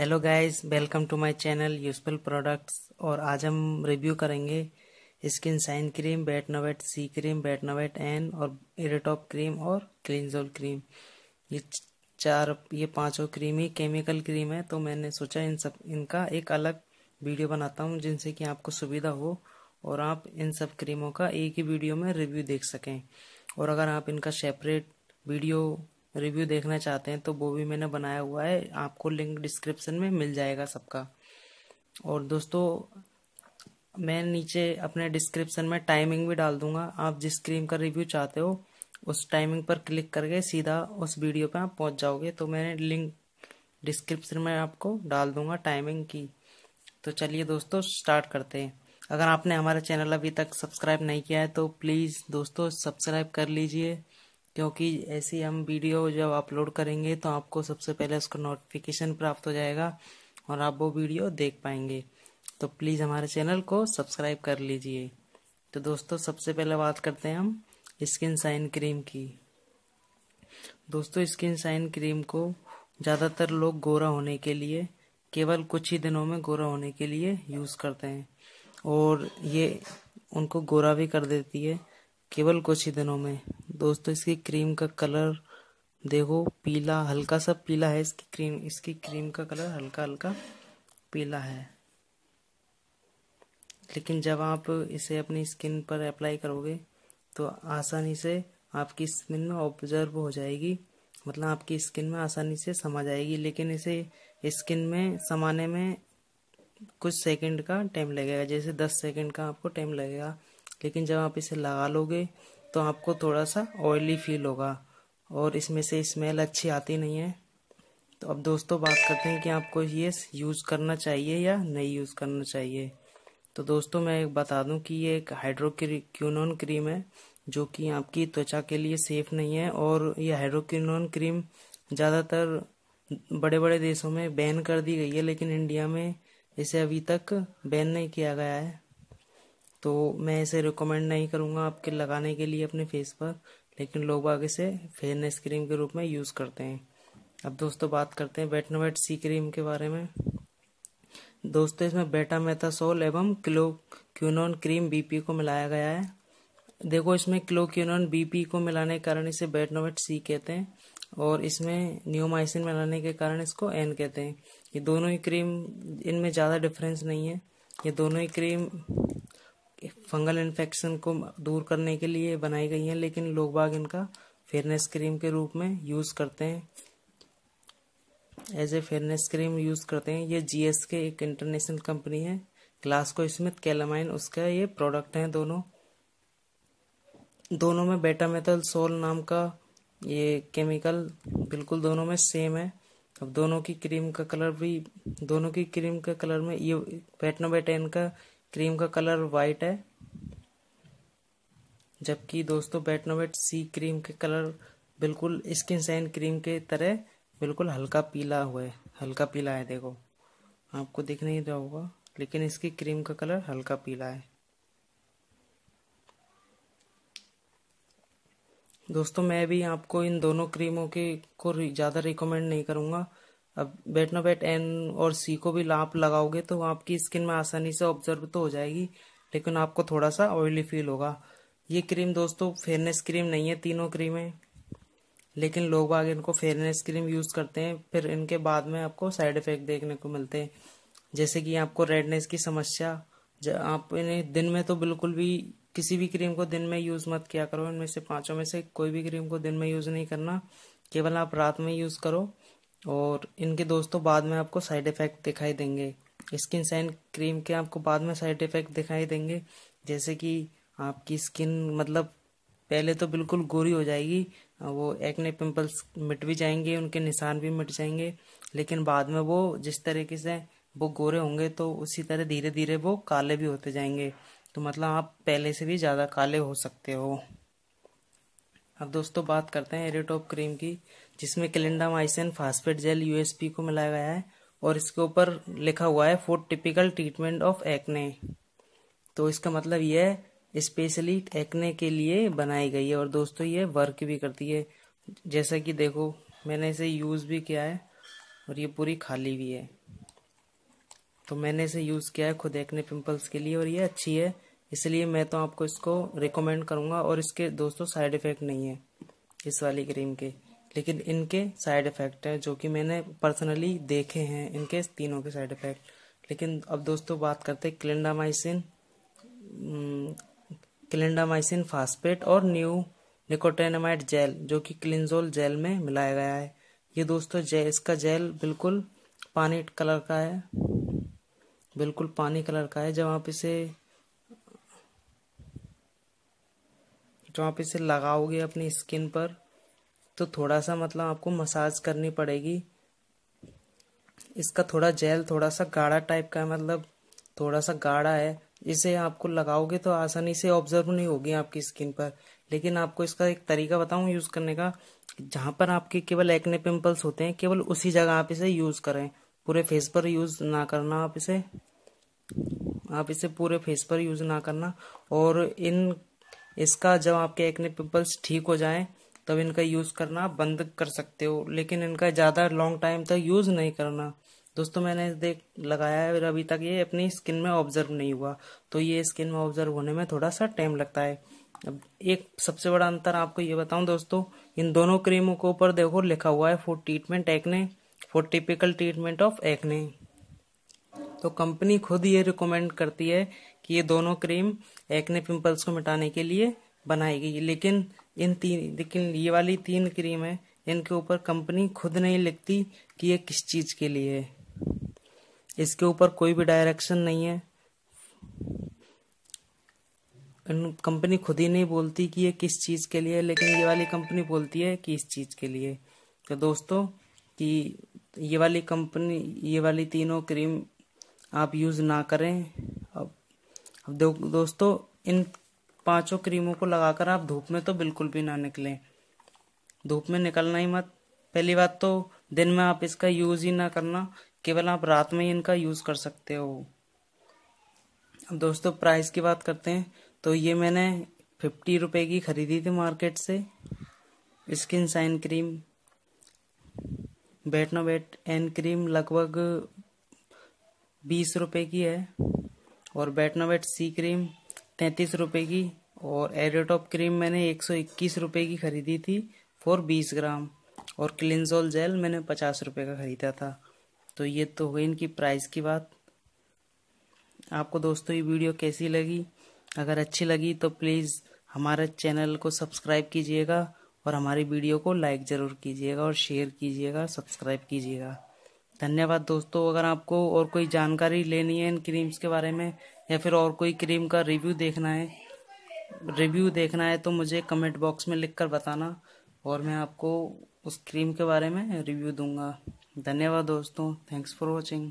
hello guys welcome to my channel useful products और आज हम रिव्यू करेंगे skin shine cream Betnovate C cream Betnovate N और इरेटॉप क्रीम और क्लिनजोल क्रीम ये चार ये पांचों क्रीम ही केमिकल क्रीम है तो मैंने सोचा इन सब इनका एक अलग वीडियो बनाता हूँ जिनसे कि आपको सुविधा हो और आप इन सब क्रीमों का एक ही वीडियो में रिव्यू देख सकें और अगर आप इनका सेपरेट वीडियो रिव्यू देखना चाहते हैं तो वो भी मैंने बनाया हुआ है आपको लिंक डिस्क्रिप्शन में मिल जाएगा सबका और दोस्तों मैं नीचे अपने डिस्क्रिप्शन में टाइमिंग भी डाल दूंगा आप जिस क्रीम का रिव्यू चाहते हो उस टाइमिंग पर क्लिक करके सीधा उस वीडियो पे आप पहुंच जाओगे तो मैंने लिंक डिस्क्रिप्शन में आपको डाल दूंगा टाइमिंग की तो चलिए दोस्तों स्टार्ट करते हैं अगर आपने हमारा चैनल अभी तक सब्सक्राइब नहीं किया है तो प्लीज़ दोस्तों सब्सक्राइब कर लीजिए क्योंकि ऐसी हम वीडियो जब अपलोड करेंगे तो आपको सबसे पहले उसका नोटिफिकेशन प्राप्त हो जाएगा और आप वो वीडियो देख पाएंगे तो प्लीज़ हमारे चैनल को सब्सक्राइब कर लीजिए तो दोस्तों सबसे पहले बात करते हैं हम स्किन साइन क्रीम की दोस्तों स्किन साइन क्रीम को ज़्यादातर लोग गोरा होने के लिए केवल कुछ ही दिनों में गोरा होने के लिए यूज़ करते हैं और ये उनको गोरा भी कर देती है केवल कुछ ही दिनों में दोस्तों इसकी क्रीम का कलर देखो पीला हल्का सा पीला है इसकी क्रीम इसकी क्रीम का कलर हल्का हल्का पीला है लेकिन जब आप इसे अपनी स्किन पर अप्लाई करोगे तो आसानी से आपकी स्किन में ऑब्जर्व हो जाएगी मतलब आपकी स्किन में आसानी से समा जाएगी लेकिन इसे स्किन में समाने में कुछ सेकंड का टाइम लगेगा जैसे दस सेकंड का आपको टाइम लगेगा लेकिन जब आप इसे लगा लोगे तो आपको थोड़ा सा ऑयली फील होगा और इसमें से स्मेल अच्छी आती नहीं है तो अब दोस्तों बात करते हैं कि आपको ये यूज़ करना चाहिए या नहीं यूज़ करना चाहिए तो दोस्तों मैं एक बता दूं कि ये एक हाइड्रोक्यूनोन क्रीम है जो कि आपकी त्वचा के लिए सेफ़ नहीं है और ये हाइड्रोक्यूनोन क्रीम ज़्यादातर बड़े बड़े देशों में बैन कर दी गई है लेकिन इंडिया में इसे अभी तक बैन नहीं किया गया है तो मैं इसे रिकमेंड नहीं करूँगा आपके लगाने के लिए अपने फेस पर लेकिन लोग बाग इसे फेयरनेस क्रीम के रूप में यूज़ करते हैं अब दोस्तों बात करते हैं बेटनोवेट सी क्रीम के बारे में दोस्तों इसमें बेटा मेथासोल एवं क्लो क्यूनोन क्रीम बीपी को मिलाया गया है देखो इसमें क्लो क्लोक्यूनोन बीपी को मिलाने के कारण इसे बेटनोवेट सी कहते हैं और इसमें न्योमाइसिन मिलाने के कारण इसको एन कहते हैं ये दोनों ही क्रीम इनमें ज़्यादा डिफरेंस नहीं है ये दोनों ही क्रीम फंगल इन्फेक्शन को दूर करने के लिए बनाई गई हैं लेकिन लोग बाग इनका फेयरनेस क्रीम के रूप में यूज़ करते हैं as a fairness cream use करते हैं ये जी एस के एक इंटरनेशनल कंपनी है ग्लास्को स्मिथ कैलामाइन उसका ये प्रोडक्ट हैं दोनों दोनों में बेटा मेथल सोल नाम का ये केमिकल बिल्कुल दोनों में सेम है अब दोनों की क्रीम का कलर भी दोनों की क्रीम का कलर में ये बेटनोबेटेन का क्रीम का कलर वाइट है जबकि दोस्तों बेटनोवेट सी क्रीम के कलर बिल्कुल स्किन सैन क्रीम के तरह बिल्कुल हल्का पीला हुआ है हल्का पीला है देखो आपको दिख नहीं रहा होगा लेकिन इसकी क्रीम का कलर हल्का पीला है दोस्तों मैं भी आपको इन दोनों क्रीमों के को ज़्यादा रिकमेंड नहीं करूँगा अब बैठ एन और सी को भी लाप लगाओगे तो आपकी स्किन में आसानी से ऑब्जर्व तो हो जाएगी लेकिन आपको थोड़ा सा ऑयली फील होगा ये क्रीम दोस्तों फेयरनेस क्रीम नहीं है तीनों क्रीमें लेकिन लोग बाग इनको फेयरनेस क्रीम यूज़ करते हैं फिर इनके बाद में आपको साइड इफ़ेक्ट देखने को मिलते हैं जैसे कि आपको रेडनेस की समस्या आप इन्हें दिन में तो बिल्कुल भी किसी भी क्रीम को दिन में यूज़ मत किया करो इनमें से पाँचों में से कोई भी क्रीम को दिन में यूज़ नहीं करना केवल आप रात में यूज़ करो और इनके दोस्तों बाद में आपको साइड इफ़ेक्ट दिखाई देंगे स्किन सैन क्रीम के आपको बाद में साइड इफ़ेक्ट दिखाई देंगे जैसे कि आपकी स्किन मतलब पहले तो बिल्कुल गोरी हो जाएगी वो एक्ने पिंपल्स मिट भी जाएंगे उनके निशान भी मिट जाएंगे लेकिन बाद में वो जिस तरीके से वो गोरे होंगे तो उसी तरह धीरे धीरे वो काले भी होते जाएंगे तो मतलब आप पहले से भी ज़्यादा काले हो सकते हो अब दोस्तों बात करते हैं एरेटॉप क्रीम की जिसमें कैलेंडामाइसिन फास्फेट जेल यूएसपी को मिलाया गया है और इसके ऊपर लिखा हुआ है for typical treatment of acne तो इसका मतलब यह स्पेशली एक्ने के लिए बनाई गई है और दोस्तों ये वर्क भी करती है जैसा कि देखो मैंने इसे यूज़ भी किया है और ये पूरी खाली भी है तो मैंने इसे यूज़ किया है खुद एक्ने पिंपल्स के लिए और ये अच्छी है इसलिए मैं तो आपको इसको रिकमेंड करूँगा और इसके दोस्तों साइड इफ़ेक्ट नहीं है इस वाली क्रीम के लेकिन इनके साइड इफ़ेक्ट है जो कि मैंने पर्सनली देखे हैं इनके तीनों के साइड इफ़ेक्ट लेकिन अब दोस्तों बात करते हैं क्लिंडामाइसिन क्लिंडामाइसिन फास्पेट और न्यू निकोटेनामाइड जेल जो कि क्लिनजोल जेल में मिलाया गया है ये दोस्तों जेल इसका जेल बिल्कुल पानी कलर का है बिल्कुल पानी कलर का है जब आप इसे जो आप इसे लगाओगे अपनी स्किन पर तो थोड़ा सा मतलब आपको मसाज करनी पड़ेगी इसका थोड़ा जेल थोड़ा सा गाढ़ा टाइप का है मतलब थोड़ा सा गाढ़ा है इसे आपको लगाओगे तो आसानी से ऑब्जर्व नहीं होगी आपकी स्किन पर लेकिन आपको इसका एक तरीका बताऊं यूज़ करने का जहाँ पर आपके केवल एक्ने पिंपल्स होते हैं केवल उसी जगह आप इसे यूज़ करें पूरे फेस पर यूज़ ना करना आप इसे आप इसे पूरे फेस पर यूज़ ना करना और इन इसका जब आपके एक्ने पिंपल्स ठीक हो जाएं तब इनका यूज़ करना बंद कर सकते हो लेकिन इनका ज़्यादा लॉन्ग टाइम तक यूज़ नहीं करना दोस्तों मैंने देख लगाया है अभी तक ये अपनी स्किन में ऑब्जर्व नहीं हुआ तो ये स्किन में ऑब्जर्व होने में थोड़ा सा टाइम लगता है अब एक सबसे बड़ा अंतर आपको ये बताऊं दोस्तों इन दोनों क्रीमों के ऊपर देखो लिखा हुआ है for treatment acne for typical treatment of acne तो कंपनी खुद ये रिकमेंड करती है कि ये दोनों क्रीम एक्ने पिंपल्स को मिटाने के लिए बनाई गई लेकिन इन तीन लेकिन ये वाली तीन क्रीम है इनके ऊपर कंपनी खुद नहीं लिखती कि ये किस चीज़ के लिए है इसके ऊपर कोई भी डायरेक्शन नहीं है कंपनी खुद ही नहीं बोलती कि ये किस चीज़ के लिए है लेकिन ये वाली कंपनी बोलती है कि इस चीज़ के लिए तो दोस्तों कि ये वाली कंपनी ये वाली तीनों क्रीम आप यूज़ ना करें अब अब दो, दोस्तों इन पांचों क्रीमों को लगाकर आप धूप में तो बिल्कुल भी ना निकलें धूप में निकलना ही मत पहली बात तो दिन में आप इसका यूज़ ही ना करना केवल आप रात में ही इनका यूज़ कर सकते हो अब दोस्तों प्राइस की बात करते हैं तो ये मैंने फिफ्टी रुपये की ख़रीदी थी मार्केट से skin shine cream Betnovate N cream लगभग बीस रुपए की है और बैटनोवेट सी क्रीम तैंतीस रुपए की और एरेटॉप क्रीम मैंने एक सौ इक्कीस रुपये की ख़रीदी थी फॉर बीस ग्राम और क्लिनजोल जेल मैंने पचास रुपये का ख़रीदा था तो ये तो हुई इनकी प्राइस की बात आपको दोस्तों ये वीडियो कैसी लगी अगर अच्छी लगी तो प्लीज़ हमारे चैनल को सब्सक्राइब कीजिएगा और हमारी वीडियो को लाइक ज़रूर कीजिएगा और शेयर कीजिएगा सब्सक्राइब कीजिएगा धन्यवाद दोस्तों अगर आपको और कोई जानकारी लेनी है इन क्रीम्स के बारे में या फिर और कोई क्रीम का रिव्यू देखना है रिव्यू देखना है तो मुझे कमेंट बॉक्स में लिख कर बताना और मैं आपको उस क्रीम के बारे में रिव्यू दूंगा धन्यवाद दोस्तों थैंक्स फॉर वॉचिंग